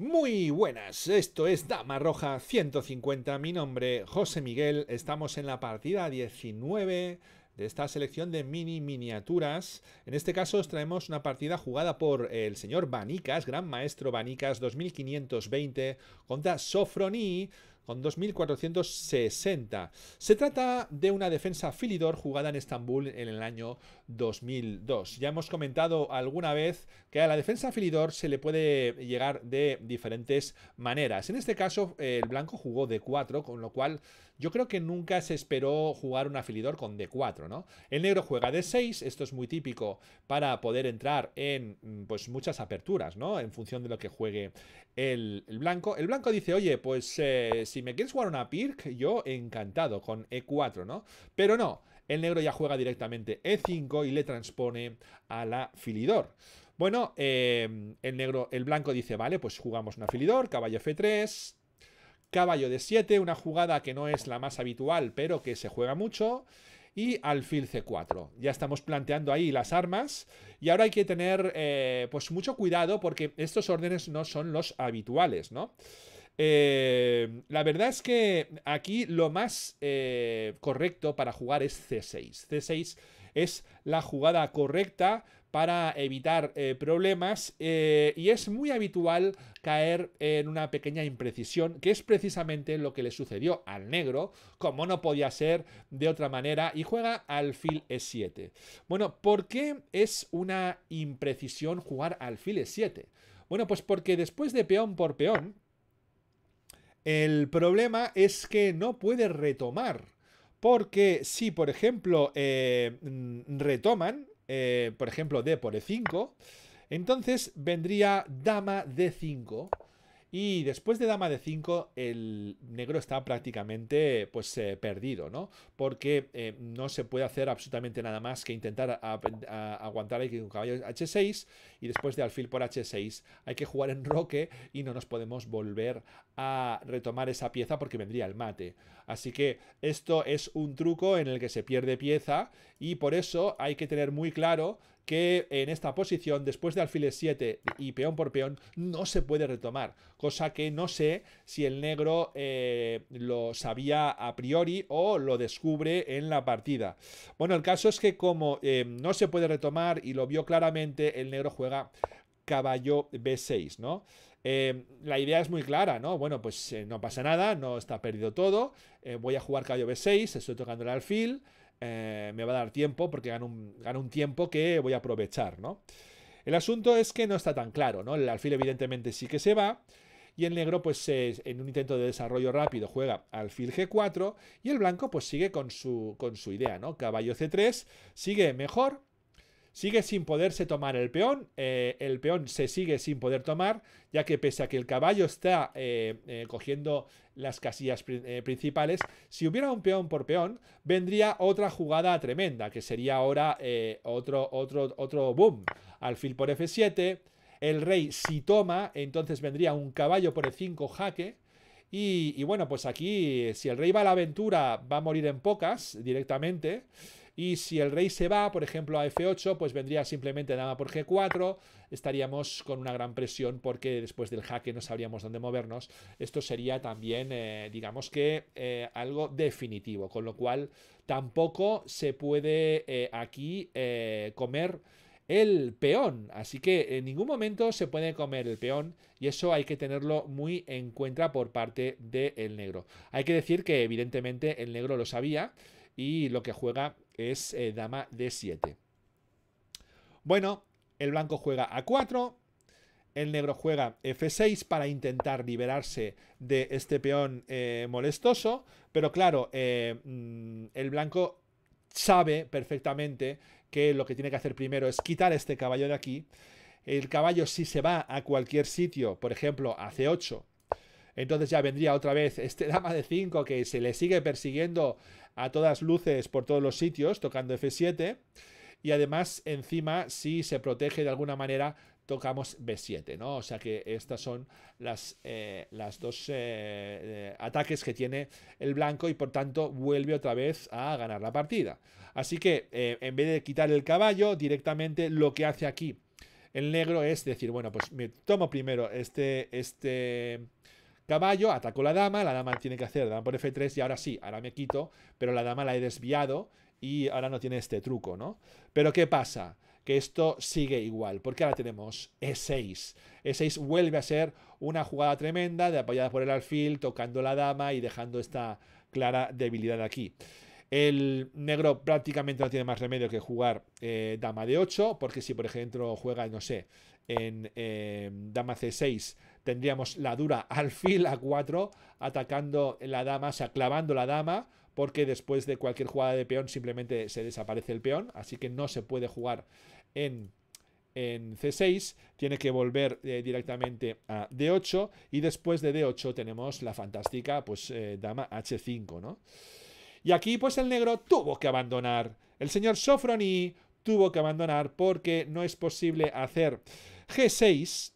Muy buenas, esto es Dama Roja 150, mi nombre José Miguel, estamos en la partida 19 de esta selección de mini miniaturas. En este caso os traemos una partida jugada por el señor Banicas, gran maestro Banicas 2520 contra Sofroni, con 2.460. Se trata de una defensa Filidor jugada en Estambul en el año 2002. Ya hemos comentado alguna vez que a la defensa Filidor se le puede llegar de diferentes maneras. En este caso, el blanco jugó de 4, con lo cual yo creo que nunca se esperó jugar un filidor con D4, ¿no? El negro juega D6, esto es muy típico para poder entrar en mm, pues muchas aperturas, ¿no? En función de lo que juegue el, blanco. El blanco dice, oye, pues eh, si me quieres jugar una Pirk, yo encantado con E4, ¿no? Pero no, el negro ya juega directamente E5 y le transpone a la Filidor. Bueno, em, el negro, el blanco dice, vale, pues jugamos una Filidor, caballo F3, caballo D7, una jugada que no es la más habitual, pero que se juega mucho y alfil c4. Ya estamos planteando ahí las armas y ahora hay que tener eh, pues mucho cuidado porque estos órdenes no son los habituales, ¿no? Eh, eh, la verdad es que aquí lo más eh, correcto para jugar es C6. C6 es la jugada correcta para evitar eh, problemas y es muy habitual caer en una pequeña imprecisión, que es precisamente lo que le sucedió al negro, como no podía ser de otra manera, y juega alfil e7. Bueno, ¿por qué es una imprecisión jugar alfil e7? Bueno, pues porque después de peón por peón, el problema es que no puede retomar. Porque si, por ejemplo, eh, mm, retoman, eh, por ejemplo, D por E5, entonces vendría dama D5. Y después de dama de 5, el negro está prácticamente pues eh, perdido, ¿no? Porque eh, no se puede hacer absolutamente nada más que intentar aguantar aquí con caballo h6 y después de alfil por h6 hay que jugar en roque y no nos podemos volver a retomar esa pieza porque vendría el mate. Así que esto es un truco en el que se pierde pieza y por eso hay que tener muy claro que en esta posición, después de alfiles 7 y peón por peón, no se puede retomar. Cosa que no sé si el negro eh, lo sabía a priori o lo descubre en la partida. Bueno, el caso es que como eh, no se puede retomar y lo vio claramente, el negro juega caballo B6, ¿no? Eh, la idea es muy clara, ¿no? Bueno, pues no pasa nada, no está perdido todo. voy a jugar caballo B6, estoy tocando el alfil. Eh, me va a dar tiempo porque gano un, un tiempo que voy a aprovechar, ¿no? El asunto es que no está tan claro, ¿no? El alfil evidentemente sí que se va. Y el negro, pues en un intento de desarrollo rápido, juega alfil G4. Y el blanco, pues sigue con su, con su idea, ¿no? Caballo C3 sigue mejor, Sigue sin poderse tomar el peón, eh, el peón se sigue sin poder tomar, ya que pese a que el caballo está eh, eh, cogiendo las casillas principales, si hubiera un peón por peón, vendría otra jugada tremenda, que sería ahora otro, otro, otro boom. Alfil por F7, el rey si toma, entonces vendría un caballo por el 5 jaque, y, y, bueno, pues aquí, si el rey va a la aventura, va a morir en pocas directamente. Y si el rey se va, por ejemplo, a F8, pues vendría simplemente dama por G4, estaríamos con una gran presión porque después del jaque no sabríamos dónde movernos. Esto sería también, eh, digamos que, eh, algo definitivo, con lo cual tampoco se puede eh, aquí comer el peón. Así que en ningún momento se puede comer el peón y eso hay que tenerlo muy en cuenta por parte del negro. Hay que decir que evidentemente el negro lo sabía y lo que juega es eh, dama D7. Bueno, el blanco juega A4, el negro juega F6 para intentar liberarse de este peón eh, molestoso, pero claro, eh, mm, el blanco sabe perfectamente que lo que tiene que hacer primero es quitar este caballo de aquí. El caballo si se va a cualquier sitio, por ejemplo a C8, entonces ya vendría otra vez este dama de 5 que se le sigue persiguiendo a todas luces por todos los sitios, tocando F7. Y además, encima, si se protege de alguna manera, tocamos B7, ¿no? O sea que estas son las, eh, las dos eh, eh, ataques que tiene el blanco y por tanto vuelve otra vez a ganar la partida. Así que en vez de quitar el caballo, directamente lo que hace aquí el negro es decir, bueno, pues me tomo primero este... este Caballo, atacó la dama, la dama tiene que hacer, dama por F3 y ahora sí, ahora me quito, pero la dama la he desviado y ahora no tiene este truco, ¿no? Pero ¿qué pasa? Que esto sigue igual, porque ahora tenemos E6. E6 vuelve a ser una jugada tremenda de apoyada por el alfil, tocando la dama y dejando esta clara debilidad aquí. El negro prácticamente no tiene más remedio que jugar eh, dama de 8, porque si por ejemplo juega, no sé, en eh, dama C6, tendríamos la dura alfil a 4 atacando la dama, o sea, clavando la dama, porque después de cualquier jugada de peón simplemente se desaparece el peón, así que no se puede jugar en en C6, tiene que volver eh, directamente a D8 y después de D8 tenemos la fantástica pues eh, dama H5, ¿no? Y aquí pues el negro tuvo que abandonar, el señor Sofroni tuvo que abandonar porque no es posible hacer G6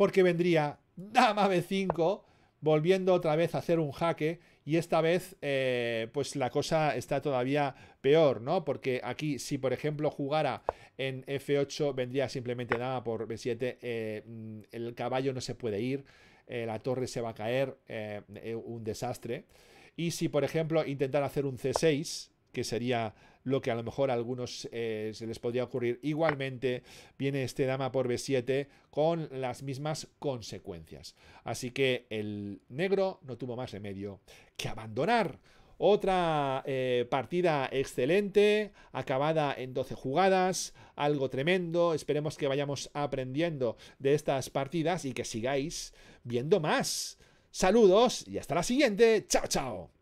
porque vendría dama b5, volviendo otra vez a hacer un jaque, y esta vez eh, pues la cosa está todavía peor, ¿no? Porque aquí si por ejemplo jugara en f8 vendría simplemente dama por b7, eh, el caballo no se puede ir, eh, la torre se va a caer, un desastre. Y si por ejemplo intentara hacer un c6, que sería lo que a lo mejor a algunos eh, se les podría ocurrir. Igualmente viene este dama por B7 con las mismas consecuencias. Así que el negro no tuvo más remedio que abandonar. Otra eh, partida excelente, acabada en 12 jugadas, algo tremendo. Esperemos que vayamos aprendiendo de estas partidas y que sigáis viendo más. Saludos y hasta la siguiente. Chao, chao.